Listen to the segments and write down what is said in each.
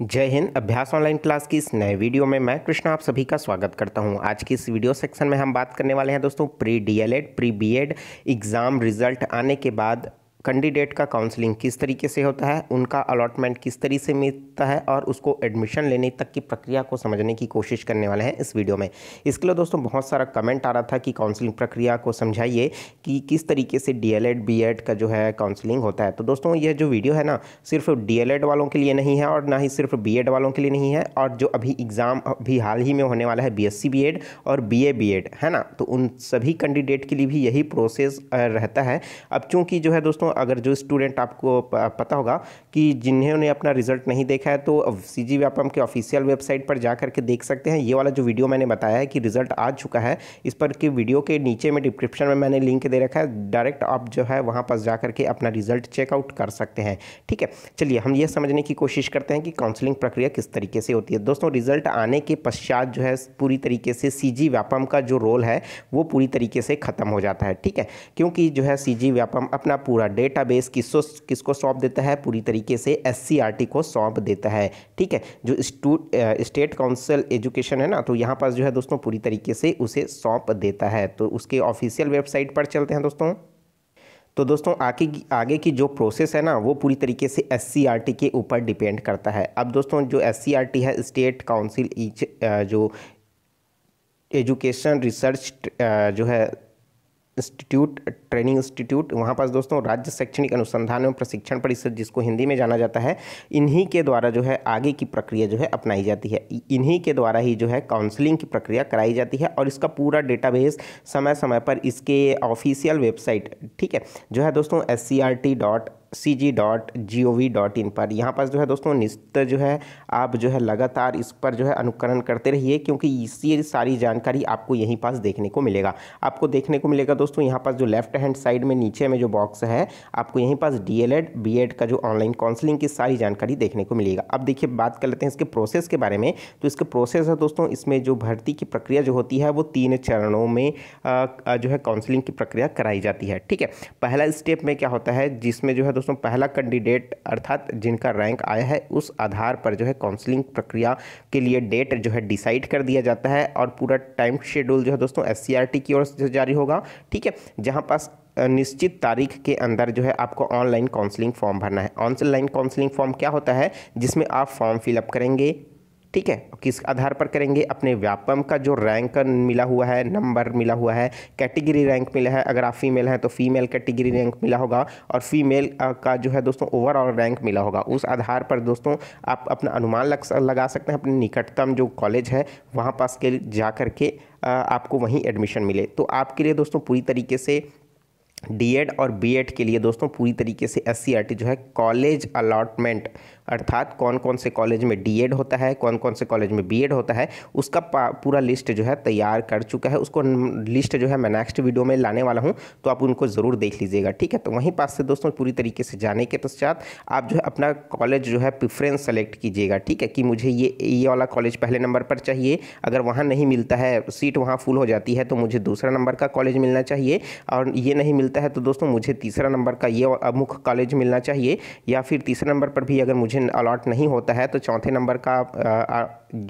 जय हिंद अभ्यास online class की इस नए वीडियो में मैं कृष्णा आप सभी का स्वागत करता हूं आज की इस वीडियो सेक्शन में हम बात करने वाले हैं दोस्तों pre DElEd pre BEd exam result आने के बाद कैंडिडेट का काउंसलिंग किस तरीके से होता है उनका अलॉटमेंट किस तरीके से मिलता है और उसको एडमिशन लेने तक की प्रक्रिया को समझने की कोशिश करने वाले हैं इस वीडियो में इसके लिए दोस्तों बहुत सारा कमेंट आ रहा था कि काउंसलिंग प्रक्रिया को समझाइए कि किस तरीके से डी एल का जो है काउंसलिंग होता है तो दोस्तों यह जो वीडियो है ना सिर्फ डी वालों के लिए नहीं है और ना ही सिर्फ बी वालों के लिए नहीं है और जो अभी एग्ज़ाम अभी हाल ही में होने वाला है बी एस और बी ए है ना तो उन सभी कैंडिडेट के लिए भी यही प्रोसेस रहता है अब चूँकि जो है दोस्तों अगर जो स्टूडेंट आपको पता होगा कि जिन्होंने अपना रिजल्ट नहीं देखा है तो सी जी व्यापम के ऑफिशियल वेबसाइट पर जा करके देख सकते हैं ये वाला जो वीडियो मैंने बताया है कि रिजल्ट आ चुका है इस पर के वीडियो के नीचे में डिस्क्रिप्शन में मैंने लिंक दे रखा है डायरेक्ट आप जो है वहाँ पर जा करके अपना रिजल्ट चेकआउट कर सकते हैं ठीक है चलिए हम ये समझने की कोशिश करते हैं कि काउंसलिंग प्रक्रिया किस तरीके से होती है दोस्तों रिजल्ट आने के पश्चात जो है पूरी तरीके से सी जी व्यापम का जो रोल है वो पूरी तरीके से ख़त्म हो जाता है ठीक है क्योंकि जो है सी जी व्यापम अपना पूरा डे डेटाबेस किसको किसको सौंप देता है पूरी तरीके से एस को सौंप देता है ठीक है जो स्टेट काउंसिल एजुकेशन है ना तो यहाँ पास जो है दोस्तों पूरी तरीके से उसे सौंप देता है तो उसके ऑफिशियल वेबसाइट पर चलते हैं दोस्तों तो दोस्तों आगे की आगे की जो प्रोसेस है ना वो पूरी तरीके से एस के ऊपर डिपेंड करता है अब दोस्तों जो एस है स्टेट काउंसिल जो एजुकेशन रिसर्च जो है इंस्टीट्यूट ट्रेनिंग इंस्टीट्यूट वहाँ पास दोस्तों राज्य शैक्षणिक अनुसंधान एवं प्रशिक्षण परिषद जिसको हिंदी में जाना जाता है इन्हीं के द्वारा जो है आगे की प्रक्रिया जो है अपनाई जाती है इन्हीं के द्वारा ही जो है काउंसलिंग की प्रक्रिया कराई जाती है और इसका पूरा डेटाबेस समय समय पर इसके ऑफिशियल वेबसाइट ठीक है जो है दोस्तों S C R T dot C G dot G O V dot in पर यहाँ पर जो है दोस्तों निश्चित जो है आप जो है लगातार इस पर जो है अनुकरण करते रहिए क्योंकि इसी सारी जानकारी आपको यहीं पास देखने को मिलेगा आपको देखने को मिलेगा दोस्तों यहाँ पास जो लेफ्ट हैंड साइड में नीचे में जो बॉक्स है आपको यहीं pass D L Ed B Ed का जो ऑनलाइन काउंसलिंग की सारी जानकारी देखने को मिलेगा अब देखिए बात कर लेते हैं इसके प्रोसेस के बारे में तो इसके प्रोसेस है दोस्तों इसमें जो भर्ती की प्रक्रिया जो होती है वो तीन चरणों में जो है काउंसलिंग की प्रक्रिया कराई जाती है ठीक है पहला स्टेप में क्या होता है जिसमें जो है दोस्तों पहला कैंडिडेट अर्थात जिनका रैंक आया है उस आधार पर जो है काउंसलिंग प्रक्रिया के लिए डेट जो है डिसाइड कर दिया जाता है और पूरा टाइम शेड्यूल जो है दोस्तों एस की ओर से जारी होगा ठीक है जहाँ पास निश्चित तारीख के अंदर जो है आपको ऑनलाइन काउंसलिंग फॉर्म भरना है ऑनलाइन काउंसलिंग फॉर्म क्या होता है जिसमें आप फॉर्म फिलअप करेंगे ठीक है किस आधार पर करेंगे अपने व्यापम का जो रैंक मिला हुआ है नंबर मिला हुआ है कैटेगरी रैंक मिला है अगर आप फीमेल हैं तो फीमेल कैटेगरी रैंक मिला होगा और फीमेल का जो है दोस्तों ओवरऑल रैंक मिला होगा उस आधार पर दोस्तों आप अपना अनुमान लगा सकते हैं अपने निकटतम जो कॉलेज है वहाँ पास के जा करके आपको वहीं एडमिशन मिले तो आपके लिए दोस्तों पूरी तरीके से डीएड और बीएड के लिए दोस्तों पूरी तरीके से एस सी e जो है कॉलेज अलाटमेंट अर्थात कौन कौन से कॉलेज में डीएड होता है कौन कौन से कॉलेज में बीएड होता है उसका पूरा लिस्ट जो है तैयार कर चुका है उसको लिस्ट जो है मैं नेक्स्ट वीडियो में लाने वाला हूँ तो आप उनको ज़रूर देख लीजिएगा ठीक है तो वहीं पास से दोस्तों पूरी तरीके से जाने के पश्चात आप जो है अपना कॉलेज जो है प्रिफ्रेंस सेलेक्ट कीजिएगा ठीक है कि मुझे ये ये वाला कॉलेज पहले नंबर पर चाहिए अगर वहाँ नहीं मिलता है सीट वहाँ फुल हो जाती है तो मुझे दूसरा नंबर का कॉलेज मिलना चाहिए और ये नहीं मिलता मिलता है तो दोस्तों मुझे तीसरा नंबर का ये मुख्य कॉलेज मिलना चाहिए या फिर तीसरे नंबर पर भी अगर मुझे अलॉट नहीं होता है तो चौथे नंबर का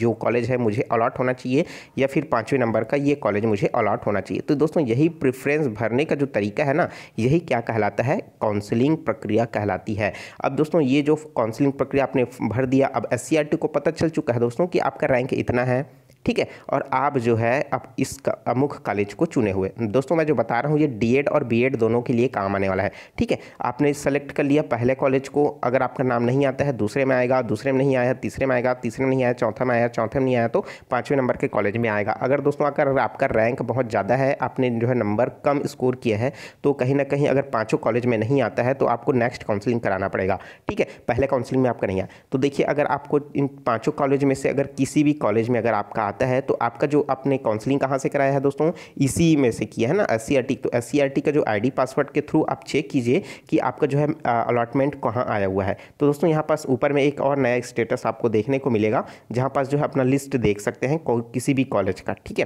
जो कॉलेज है मुझे अलॉट होना चाहिए या फिर पाँचवें नंबर का ये कॉलेज मुझे अलॉट होना चाहिए तो दोस्तों यही प्रेफरेंस भरने का जो तरीका है ना यही क्या कहलाता है काउंसलिंग प्रक्रिया कहलाती है अब दोस्तों ये जो काउंसलिंग प्रक्रिया आपने भर दिया अब एस e को पता चल चुका है दोस्तों कि आपका रैंक इतना है ठीक है और आप जो है अब इस अमुख कॉलेज को चुने हुए दोस्तों मैं जो बता रहा हूँ ये डीएड और बीएड दोनों के लिए काम आने वाला है ठीक है आपने सेलेक्ट कर लिया पहले कॉलेज को अगर आपका नाम नहीं आता है दूसरे में आएगा दूसरे में नहीं आया तीसरे में आएगा तीसरे में नहीं आया चौथा में आया चौथे में नहीं आया तो पाँचवें नंबर के कॉलेज में आएगा अगर दोस्तों अगर आपका रैंक बहुत ज़्यादा है आपने जो है नंबर कम स्कोर किया है तो कहीं ना कहीं अगर पाँचों कॉलेज में नहीं आता है तो आपको नेक्स्ट काउंसलिंग कराना पड़ेगा ठीक है पहले काउंसिलिंग में आपका नहीं आया तो देखिए अगर आपको इन पाँचों कॉलेज में से अगर किसी भी कॉलेज में अगर आपका आता है तो आपका जो आपने काउंसलिंग कहाँ से कराया है दोस्तों इसी में से किया है ना एस तो एस का जो आई पासवर्ड के थ्रू आप चेक कीजिए कि आपका जो है अलॉटमेंट कहाँ आया हुआ है तो दोस्तों यहाँ पास ऊपर में एक और नया स्टेटस आपको देखने को मिलेगा जहाँ पास जो है अपना लिस्ट देख सकते हैं किसी भी कॉलेज का ठीक है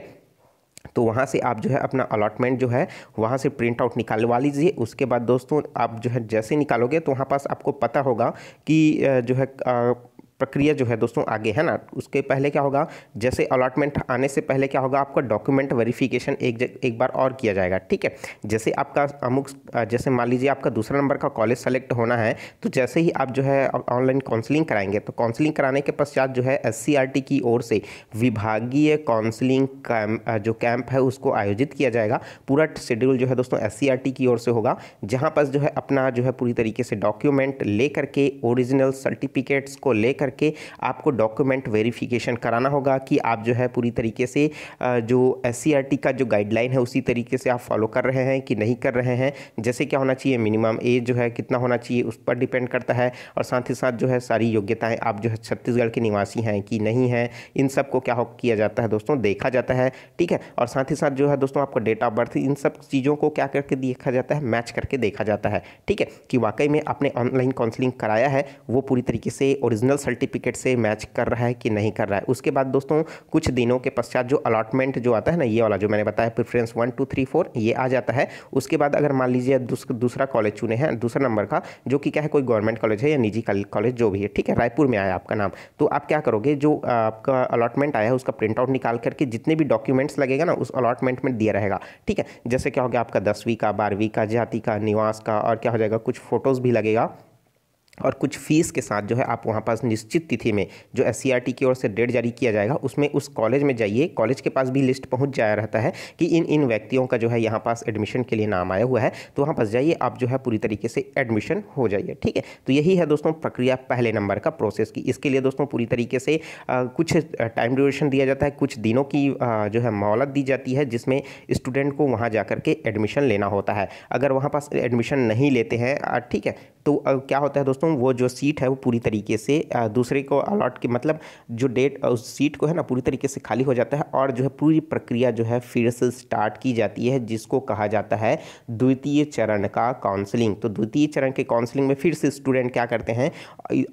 तो वहाँ से आप जो है अपना अलॉटमेंट जो है वहाँ से प्रिंट आउट निकालवा लीजिए उसके बाद दोस्तों आप जो है जैसे निकालोगे तो वहाँ पास आपको पता होगा कि जो है प्रक्रिया जो है दोस्तों आगे है ना उसके पहले क्या होगा जैसे अलॉटमेंट आने से पहले क्या होगा आपका डॉक्यूमेंट वेरिफिकेशन एक एक बार और किया जाएगा ठीक है जैसे आपका अमुक जैसे मान लीजिए आपका दूसरा नंबर का कॉलेज सेलेक्ट होना है तो जैसे ही आप जो है ऑनलाइन काउंसलिंग कराएंगे तो काउंसलिंग कराने के पश्चात जो है एस की ओर से विभागीय काउंसलिंग जो कैंप है उसको आयोजित किया जाएगा पूरा शेड्यूल जो है दोस्तों एस की ओर से होगा जहाँ पर जो है अपना जो है पूरी तरीके से डॉक्यूमेंट ले करके ओरिजिनल सर्टिफिकेट्स को लेकर करके आपको डॉक्यूमेंट वेरिफिकेशन कराना होगा कि आप जो है पूरी तरीके से जो एस का जो गाइडलाइन है उसी तरीके से आप फॉलो कर रहे हैं कि नहीं कर रहे हैं जैसे क्या होना चाहिए मिनिमम एज जो है कितना होना चाहिए उस पर डिपेंड करता है और साथ ही साथ जो है सारी योग्यताएं आप जो है छत्तीसगढ़ के निवासी हैं कि नहीं हैं इन सब को क्या किया जाता है दोस्तों देखा जाता है ठीक है और साथ ही साथ जो है दोस्तों आपका डेट ऑफ बर्थ इन सब चीज़ों को क्या करके देखा जाता है मैच करके देखा जाता है ठीक है कि वाकई में आपने ऑनलाइन काउंसलिंग कराया है वो पूरी तरीके से ओरिजिनल सर्टिफिक सर्टिफिकेट से मैच कर रहा है कि नहीं कर रहा है उसके बाद दोस्तों कुछ दिनों के पश्चात जो अलॉटमेंट जो आता है ना ये वाला जो मैंने बताया preference one two three four ये आ जाता है उसके बाद अगर मान लीजिए दूसरा कॉलेज चुने हैं दूसरा नंबर का जो कि क्या है कोई गवर्नमेंट कॉलेज है या निजी कॉलेज जो भी है ठीक है रायपुर में आया आपका नाम तो आप क्या करोगे जो आपका अलॉटमेंट आया है उसका प्रिंट आउट निकाल करके जितने भी डॉक्यूमेंट्स लगेगा ना उस अलॉटमेंट में दिया रहेगा ठीक है जैसे क्या हो गया आपका दसवीं का बारहवीं का जाति का निवास का और क्या हो जाएगा कुछ फ़ोटोज़ भी लगेगा और कुछ फीस के साथ जो है आप वहाँ पास निश्चित तिथि में जो एस e की ओर से डेट जारी किया जाएगा उसमें उस कॉलेज में जाइए कॉलेज के पास भी लिस्ट पहुँच जाया रहता है कि इन इन व्यक्तियों का जो है यहाँ पास एडमिशन के लिए नाम आया हुआ है तो वहाँ पास जाइए आप जो है पूरी तरीके से एडमिशन हो जाइए ठीक है तो यही है दोस्तों प्रक्रिया पहले नंबर का प्रोसेस की इसके लिए दोस्तों पूरी तरीके से आ, कुछ टाइम ड्यूरेशन दिया जाता है कुछ दिनों की आ, जो है मोहलत दी जाती है जिसमें स्टूडेंट को वहाँ जा के एडमिशन लेना होता है अगर वहाँ पास एडमिशन नहीं लेते हैं ठीक है तो क्या होता है दोस्तों हूँ वो जो सीट है वो पूरी तरीके से दूसरे को अलॉट की मतलब जो डेट उस सीट को है ना पूरी तरीके से खाली हो जाता है और जो है पूरी प्रक्रिया जो है फिर से स्टार्ट की जाती है जिसको कहा जाता है द्वितीय चरण का काउंसलिंग तो द्वितीय चरण के काउंसलिंग में फिर से स्टूडेंट क्या करते हैं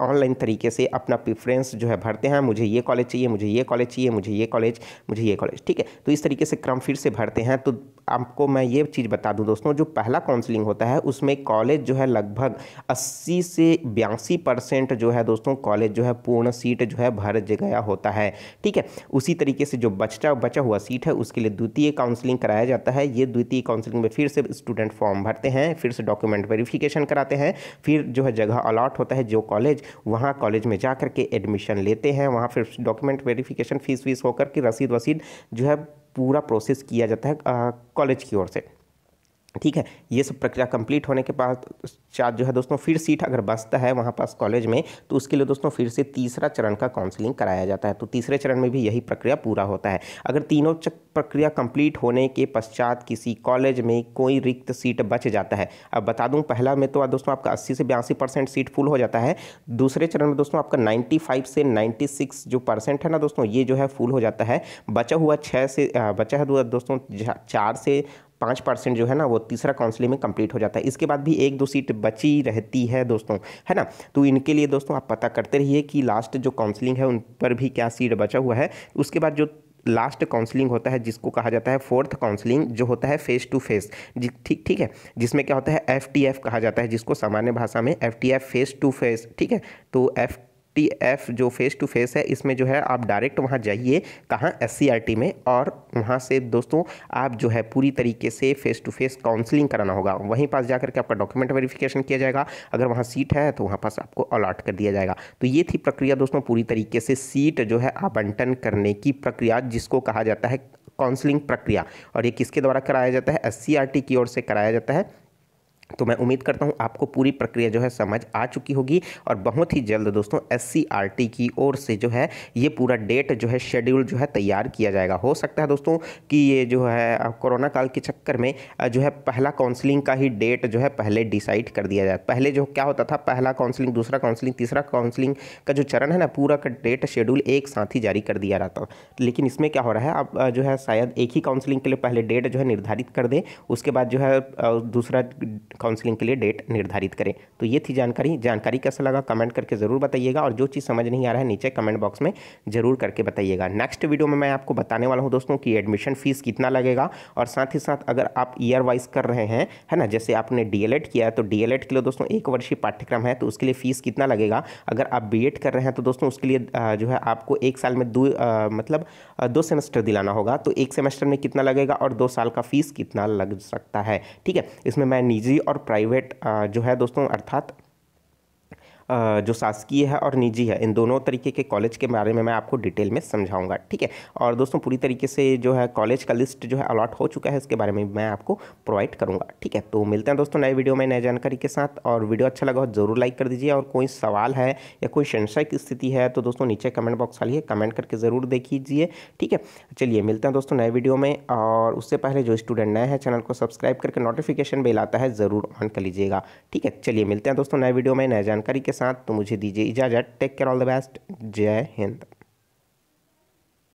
ऑनलाइन तरीके से अपना प्रिफ्रेंस जो है भरते हैं मुझे ये कॉलेज चाहिए मुझे ये कॉलेज चाहिए मुझे ये कॉलेज मुझे ये कॉलेज ठीक है तो इस तरीके से क्रम फिर से भरते हैं तो आपको मैं ये चीज़ बता दूं दोस्तों जो पहला काउंसलिंग होता है उसमें कॉलेज जो है लगभग 80 से बयासी परसेंट जो है दोस्तों कॉलेज जो है पूर्ण सीट जो है भर गया होता है ठीक है उसी तरीके से जो बचता बचा हुआ सीट है उसके लिए द्वितीय काउंसलिंग कराया जाता है ये द्वितीय काउंसलिंग में फिर से स्टूडेंट फॉर्म भरते हैं फिर से डॉक्यूमेंट वेरीफिकेशन कराते हैं फिर जो है जगह अलॉट होता है जो कॉलेज वहाँ कॉलेज में जा करके एडमिशन लेते हैं वहाँ फिर डॉक्यूमेंट वेरीफिकेशन फीस वीस होकर के रसीद वसीद जो है पूरा प्रोसेस किया जाता है कॉलेज की ओर से ठीक है ये सब प्रक्रिया कंप्लीट होने के बाद चार जो है दोस्तों फिर सीट अगर बचता है वहाँ पास कॉलेज में तो उसके लिए दोस्तों फिर से तीसरा चरण का काउंसलिंग कराया जाता है तो तीसरे चरण में भी यही प्रक्रिया पूरा होता है अगर तीनों प्रक्रिया कंप्लीट होने के पश्चात किसी कॉलेज में कोई रिक्त सीट बच जाता है अब बता दूँ पहला में तो दोस्तों आपका अस्सी से बयासी परसेंट सीट फुल हो जाता है दूसरे चरण में दोस्तों आपका नाइन्टी फाइव से नाइन्टी सिक्स जो परसेंट है ना दोस्तों ये जो है फुल हो जाता है बचा हुआ छः से बचा हुआ दोस्तों चार से पाँच परसेंट जो है ना वो तीसरा काउंसलिंग में कंप्लीट हो जाता है इसके बाद भी एक दो सीट बची रहती है दोस्तों है ना तो इनके लिए दोस्तों आप पता करते रहिए कि लास्ट जो काउंसलिंग है उन पर भी क्या सीट बचा हुआ है उसके बाद जो लास्ट काउंसलिंग होता है जिसको कहा जाता है फोर्थ काउंसलिंग जो होता है फेस टू फेस ठीक ठीक है जिसमें क्या होता है एफ कहा जाता है जिसको सामान्य भाषा में एफ फेस टू फेस ठीक है तो एफ टी एफ जो फेस टू फेस है इसमें जो है आप डायरेक्ट वहाँ जाइए कहाँ एस में और वहाँ से दोस्तों आप जो है पूरी तरीके से फेस टू फेस काउंसलिंग कराना होगा वहीं पास जाकर के आपका डॉक्यूमेंट वेरिफिकेशन किया जाएगा अगर वहाँ सीट है तो वहाँ पास आपको अलाट कर दिया जाएगा तो ये थी प्रक्रिया दोस्तों पूरी तरीके से सीट जो है आवंटन करने की प्रक्रिया जिसको कहा जाता है काउंसलिंग प्रक्रिया और ये किसके द्वारा कराया जाता है एस की ओर से कराया जाता है तो मैं उम्मीद करता हूँ आपको पूरी प्रक्रिया जो है समझ आ चुकी होगी और बहुत ही जल्द दोस्तों एस की ओर से जो है ये पूरा डेट जो है शेड्यूल जो है तैयार किया जाएगा हो सकता है दोस्तों कि ये जो है कोरोना काल के चक्कर में जो है पहला काउंसलिंग का ही डेट जो है पहले डिसाइड कर दिया जाए पहले जो क्या होता था पहला काउंसलिंग दूसरा काउंसलिंग तीसरा काउंसलिंग का जो चरण है ना पूरा का डेट शेड्यूल एक साथ ही जारी कर दिया जाता लेकिन इसमें क्या हो रहा है आप जो है शायद एक ही काउंसलिंग के लिए पहले डेट जो है निर्धारित कर दें उसके बाद जो है दूसरा काउंसलिंग के लिए डेट निर्धारित करें तो ये थी जानकारी जानकारी कैसा लगा कमेंट करके ज़रूर बताइएगा और जो चीज़ समझ नहीं आ रहा है नीचे कमेंट बॉक्स में ज़रूर करके बताइएगा नेक्स्ट वीडियो में मैं आपको बताने वाला हूँ दोस्तों कि एडमिशन फ़ीस कितना लगेगा और साथ ही साथ अगर आप ईयर वाइज कर रहे हैं है ना जैसे आपने डी e किया है तो डी e के लिए दोस्तों एक वर्षीय पाठ्यक्रम है तो उसके लिए फ़ीस कितना लगेगा अगर आप बी कर रहे हैं तो दोस्तों उसके लिए जो है आपको एक साल में दो मतलब दो सेमेस्टर दिलाना होगा तो एक सेमेस्टर में कितना लगेगा और दो साल का फ़ीस कितना लग सकता है ठीक है इसमें मैं निजी और प्राइवेट जो है दोस्तों अर्थात जो शासकीय है और निजी है इन दोनों तरीके के कॉलेज के बारे में मैं आपको डिटेल में समझाऊंगा ठीक है और दोस्तों पूरी तरीके से जो है कॉलेज का लिस्ट जो है अलॉट हो चुका है इसके बारे में मैं आपको प्रोवाइड करूँगा ठीक है तो मिलते हैं दोस्तों नए वीडियो में नए जानकारी के साथ और वीडियो अच्छा लगा हो जरूर लाइक कर दीजिए और कोई सवाल है या कोई संशय की स्थिति है तो दोस्तों नीचे कमेंट बॉक्स वाली है कमेंट करके ज़रूर देख लीजिए ठीक है चलिए मिलते हैं दोस्तों नए वीडियो में और उससे पहले जो स्टूडेंट नए हैं चैनल को सब्सक्राइब करके नोटिफिकेशन बेल आता है ज़रूर ऑन कर लीजिएगा ठीक है चलिए मिलते हैं दोस्तों नए वीडियो में नए जानकारी के साथ तो मुझे दीजिए इजाज़त take care all the best Jai Hind